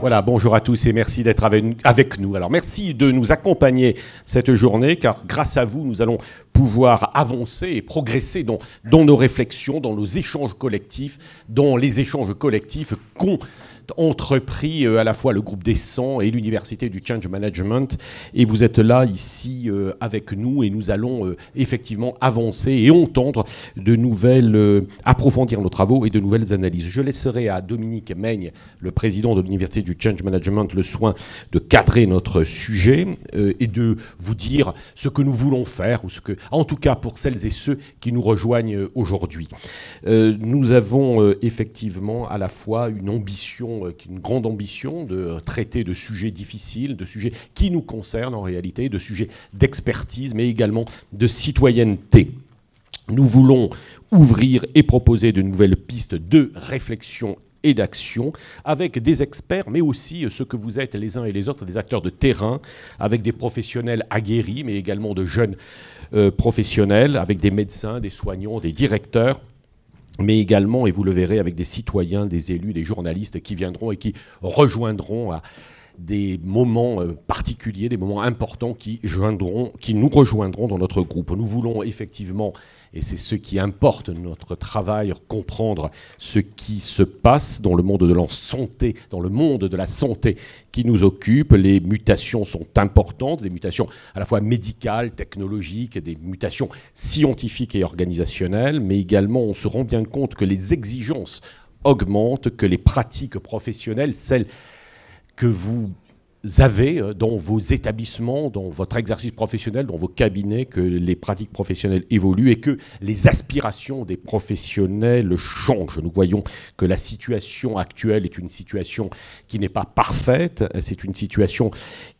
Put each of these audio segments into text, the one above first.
Voilà, bonjour à tous et merci d'être avec, nous. Alors merci de nous accompagner cette journée car grâce à vous, nous allons pouvoir avancer et progresser dans, dans nos réflexions, dans nos échanges collectifs, dans les échanges collectifs qu'ont entrepris euh, à la fois le groupe des 100 et l'université du change management. Et vous êtes là ici euh, avec nous et nous allons euh, effectivement avancer et entendre de nouvelles, approfondir nos travaux et de nouvelles analyses. Je laisserai à Dominique Meigne, le président de l'université du change management, le soin de cadrer notre sujet et de vous dire ce que nous voulons faire ou ce que, en tout cas pour celles et ceux qui nous rejoignent euh, aujourd'hui. Euh, nous avons euh, effectivement à la fois une ambition, une grande ambition de traiter de sujets difficiles, de sujets qui nous concernent en réalité, de sujets d'expertise, mais également de citoyenneté. Nous voulons ouvrir et proposer de nouvelles pistes de réflexion et d'action, avec des experts, mais aussi ceux que vous êtes les uns et les autres, des acteurs de terrain, avec des professionnels aguerris, mais également de jeunes euh, professionnels, avec des médecins, des soignants, des directeurs mais également, et vous le verrez, avec des citoyens, des élus, des journalistes qui viendront et qui rejoindront à des moments euh, particuliers, des moments importants qui, joindront, qui nous rejoindront dans notre groupe. Nous voulons effectivement et c'est ce qui importe notre travail, comprendre ce qui se passe dans le monde de la santé, dans le monde de la santé qui nous occupe. Les mutations sont importantes, des mutations à la fois médicales, technologiques, des mutations scientifiques et organisationnelles, mais également on se rend bien compte que les exigences augmentent, que les pratiques professionnelles, celles que vous avez euh, dans vos établissements, dans votre exercice professionnel, dans vos cabinets, que les pratiques professionnelles évoluent et que les aspirations des professionnels changent. Nous voyons que la situation actuelle est une situation qui n'est pas parfaite, c'est une situation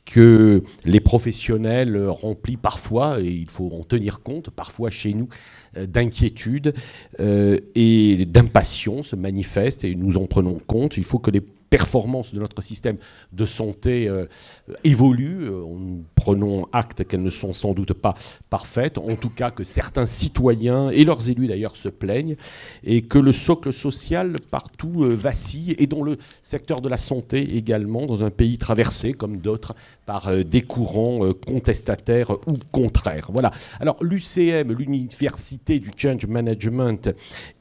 que les professionnels remplissent parfois, et il faut en tenir compte, parfois chez nous, euh, d'inquiétude euh, et d'impatience manifeste, et nous en prenons compte. Il faut que les performance de notre système de santé euh, euh, évolue. Euh, on prenons acte qu'elles ne sont sans doute pas parfaites, en tout cas que certains citoyens et leurs élus d'ailleurs se plaignent, et que le socle social partout euh, vacille, et dont le secteur de la santé également, dans un pays traversé comme d'autres par euh, des courants euh, contestataires ou contraires. Voilà. Alors l'UCM, l'Université du Change Management,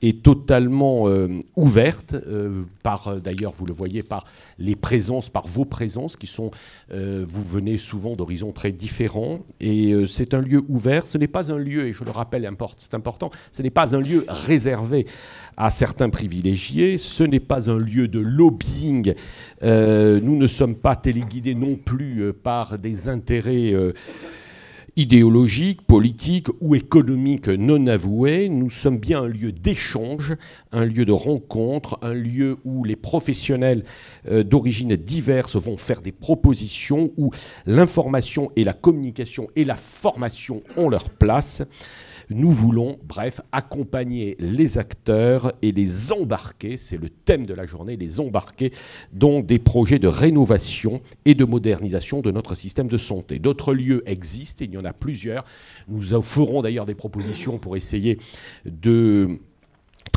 est totalement ouverte, par d'ailleurs, vous le voyez, par les présences, par vos présences qui sont, vous venez souvent d'horizons très différents et euh, c'est un lieu ouvert. Ce n'est pas un lieu, et je le rappelle, c'est important, ce n'est pas un lieu réservé à certains privilégiés, ce n'est pas un lieu de lobbying. Euh, nous ne sommes pas téléguidés non plus euh, par des intérêts idéologique, politique ou économique non avouée, nous sommes bien un lieu d'échange, un lieu de rencontre, un lieu où les professionnels euh, d'origine diverses vont faire des propositions, où l'information et la communication et la formation ont leur place. Nous voulons, bref, accompagner les acteurs et les embarquer, c'est le thème de la journée, les embarquer dans des projets de rénovation et de modernisation de notre système de santé. D'autres lieux existent, et il y en a plusieurs. Nous ferons d'ailleurs des propositions pour essayer de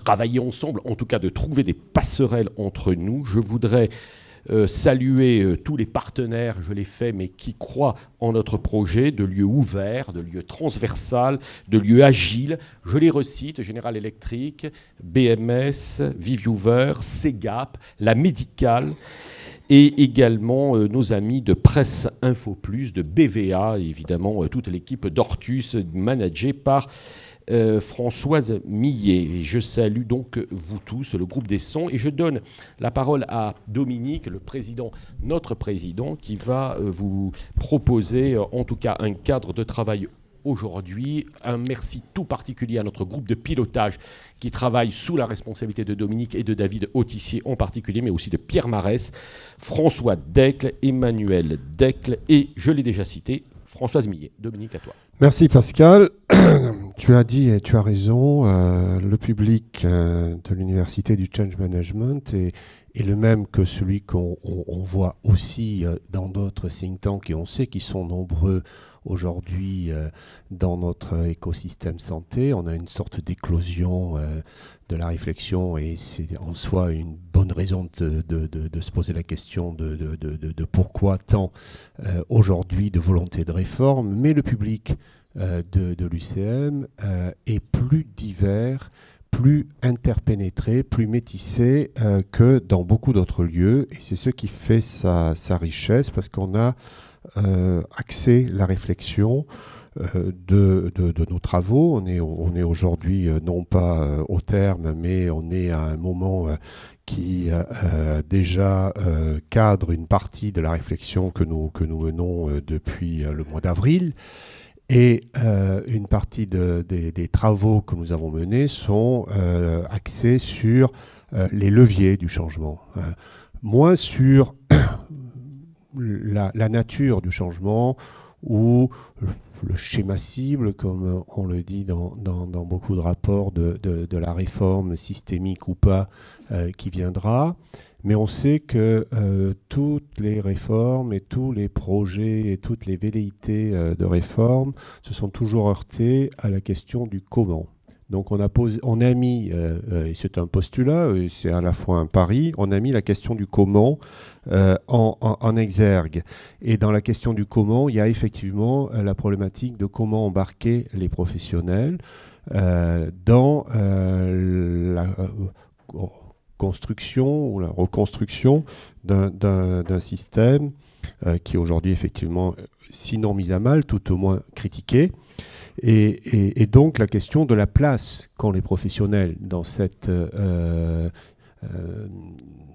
travailler ensemble, en tout cas de trouver des passerelles entre nous. Je voudrais euh, saluer euh, tous les partenaires, je l'ai fait, mais qui croient en notre projet, de lieu ouvert, de lieu transversal, de lieu agile. Je les recite, General Electric, BMS, Viviewer, CEGAP, la médicale et également euh, nos amis de Presse Info Plus, de BVA, évidemment toute l'équipe d'Ortus managée par euh, Françoise Millet. je salue donc vous tous, le groupe des sons, et je donne la parole à Dominique, le président, notre président, qui va euh, vous proposer euh, en tout cas un cadre de travail aujourd'hui. Un merci tout particulier à notre groupe de pilotage qui travaille sous la responsabilité de Dominique et de David Autissier en particulier, mais aussi de Pierre Marès, François Decle, Emmanuel Decle et, je l'ai déjà cité, Françoise Millet. Dominique, à toi. Merci Pascal. tu as dit et tu as raison, euh, le public euh, de l'université du change management est, est, le même que celui qu'on voit aussi euh, dans d'autres think tanks et on sait qu'ils sont nombreux Aujourd'hui, euh, dans notre écosystème santé, on a une sorte d'éclosion euh, de la réflexion et c'est en soi une bonne raison de, se poser la question de, pourquoi tant euh, aujourd'hui de volonté de réforme, mais le public de, l'UCM est plus divers plus interpénétré, plus métissé que dans beaucoup d'autres lieux. Et c'est ce qui fait sa richesse, parce qu'on a euh, axer la réflexion euh, de, nos travaux. On est, aujourd'hui euh, non pas au terme, mais on est à un moment qui déjà cadre une partie de la réflexion que nous, menons depuis le mois d'avril. Et une partie des, travaux que nous avons menés sont axés sur les leviers du changement, hein. moins sur la, nature du changement ou le schéma cible, comme on le dit dans, beaucoup de rapports de, la réforme systémique ou pas euh, qui viendra. Mais on sait que euh, toutes les réformes et tous les projets et toutes les velléités euh, de réforme se sont toujours heurtées à la question du comment. Donc on a, a mis, euh, euh, et c'est un postulat, euh, c'est à la fois un pari, on a mis la question du comment en, exergue. Et dans la question du comment, il y a effectivement la problématique de comment embarquer les professionnels dans la construction ou la reconstruction d'un système qui est aujourd'hui effectivement, sinon mis à mal, tout au moins critiqué. Et, donc la question de la place qu'ont les professionnels dans cette euh, euh,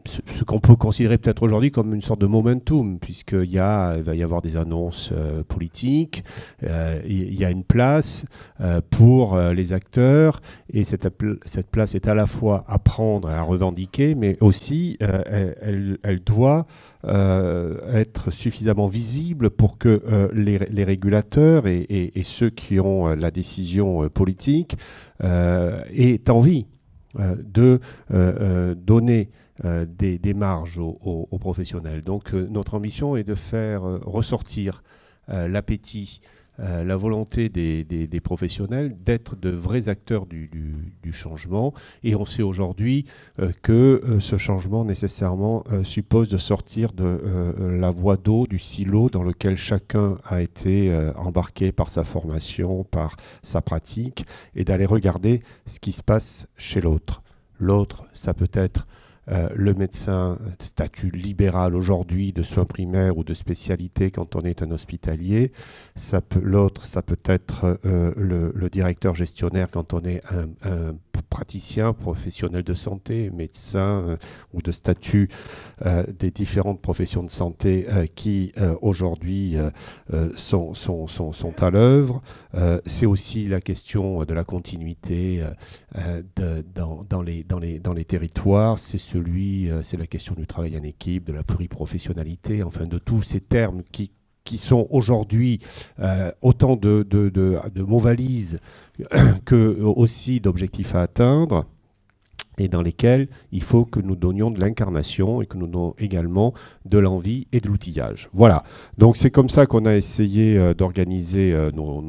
ce, qu'on peut considérer peut-être aujourd'hui comme une sorte de momentum, puisqu'il va y avoir des annonces euh, politiques, euh, il y a une place pour les acteurs, et cette, place est à la fois à prendre et à revendiquer, mais aussi elle, doit être suffisamment visible pour que les, régulateurs et, ceux qui ont la décision politique aient envie euh, de euh, euh, donner des, marges aux professionnels. Donc notre ambition est de faire ressortir l'appétit euh, la volonté des, professionnels d'être de vrais acteurs du, changement. Et on sait aujourd'hui euh, que euh, ce changement nécessairement suppose de sortir de la voie d'eau, du silo dans lequel chacun a été embarqué par sa formation, par sa pratique, et d'aller regarder ce qui se passe chez l'autre. L'autre, ça peut être euh, le médecin de euh, statut libéral aujourd'hui de soins primaires ou de spécialité quand on est un hospitalier. L'autre, ça peut être euh, le, directeur gestionnaire quand on est un, praticien, professionnel de santé, médecin ou de statut des différentes professions de santé qui aujourd'hui sont, à l'œuvre. C'est aussi la question de la continuité dans, les, dans les territoires. C'est lui, euh, c'est la question du travail en équipe, de la pluriprofessionnalité, enfin de tous ces termes qui, sont aujourd'hui euh, autant de, de, mots valises que euh, aussi d'objectifs à atteindre et dans lesquels il faut que nous donnions de l'incarnation et que nous donnions également de l'envie et de l'outillage. Voilà, donc c'est comme ça qu'on a essayé d'organiser nos,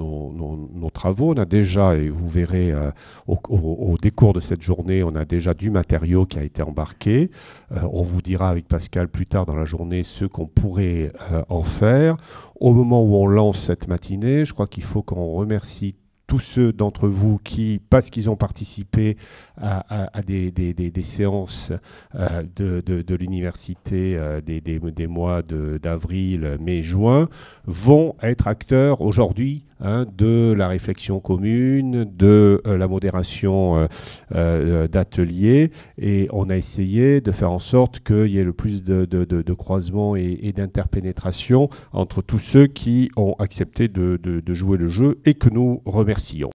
nos travaux. On a déjà, et vous verrez euh, au, décours de cette journée, on a déjà du matériau qui a été embarqué. Euh, on vous dira avec Pascal plus tard dans la journée ce qu'on pourrait euh, en faire. Au moment où on lance cette matinée, je crois qu'il faut qu'on remercie tous ceux d'entre vous qui, parce qu'ils ont participé à, des, séances de, l'université des, mois d'avril, mai, juin, vont être acteurs aujourd'hui Hein, de la réflexion commune, de euh, la modération d'atelier. Euh, euh, d'ateliers. Et on a essayé de faire en sorte qu'il y ait le plus de, croisements et d'interpénétration entre tous ceux qui ont accepté de jouer le jeu et que nous remercions.